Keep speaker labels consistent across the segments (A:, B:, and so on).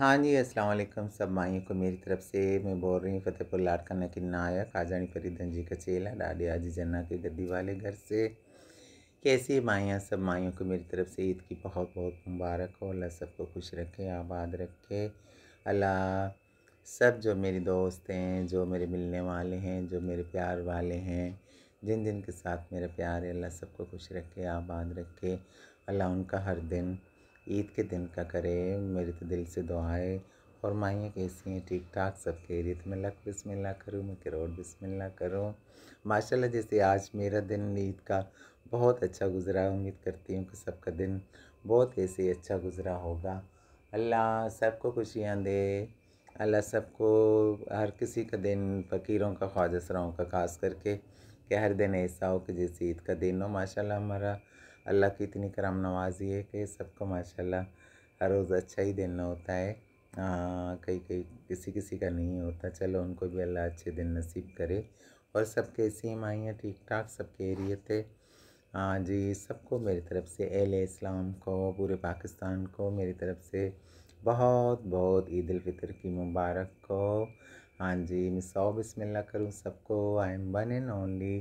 A: हाँ जी अस्सलाम वालेकुम सब माइयों को मेरी तरफ़ से मैं बोल रही हूँ फतेहपुर लाड़काना की नायक आजानी परिधन जी का चेला डाडी आजी जन्ना के गद्दी वाले घर से कैसी माइयाँ सब माइयों को मेरी तरफ़ से ईद की बहुत बहुत मुबारक हो अल्लाह सबको खुश रखे आबाद रखे अल्लाह सब जो मेरे दोस्त हैं जो मेरे मिलने वाले हैं जो मेरे प्यार वाले हैं जिन जिन के साथ मेरा प्यार है अल्लाह सबको खुश रखे आबाद रखे अल्लाह उनका हर दिन ईद के दिन का करे मेरे तो दिल से दुआएं और माइयाँ कैसी हैं ठीक ठाक सब रित में लक बिस्मिल्लाह करूँ मैं करोड़ बिस्मिल्लाह करूँ माशाल्लाह जैसे आज मेरा दिन ईद का बहुत अच्छा गुजरा उम्मीद करती हूँ कि सबका दिन बहुत ऐसे अच्छा गुजरा होगा अल्लाह सबको खुशियाँ दे अल्लाह सबको हर किसी का दिन फ़कीरों का ख्वाजसराओं का खास करके कि हर दिन ऐसा हो कि जैसे ईद का दिन हो माशा हमारा अल्लाह की इतनी करम नवाजी है कि सबको माशाल्लाह हर रोज़ अच्छा ही दिन होता है हाँ, कई कई किसी किसी का नहीं होता चलो उनको भी अल्लाह अच्छे दिन नसीब करे और सब कैसे ही माइयाँ ठीक ठाक सब खैरियत है हाँ जी सबको मेरी तरफ से एल इस्लाम को पूरे पाकिस्तान को मेरी तरफ से बहुत बहुत ईद फितर की मुबारक को हाँ जी मैं सौ बिस्मिल्लाह करूँ सबको I am one and only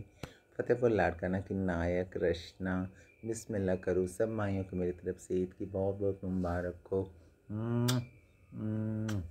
A: Fatehpur Larkana की नायक रचना बिस्मिल्लाह करो सब माइयों को मेरी तरफ से ईद की बहुत बहुत मुबारक हो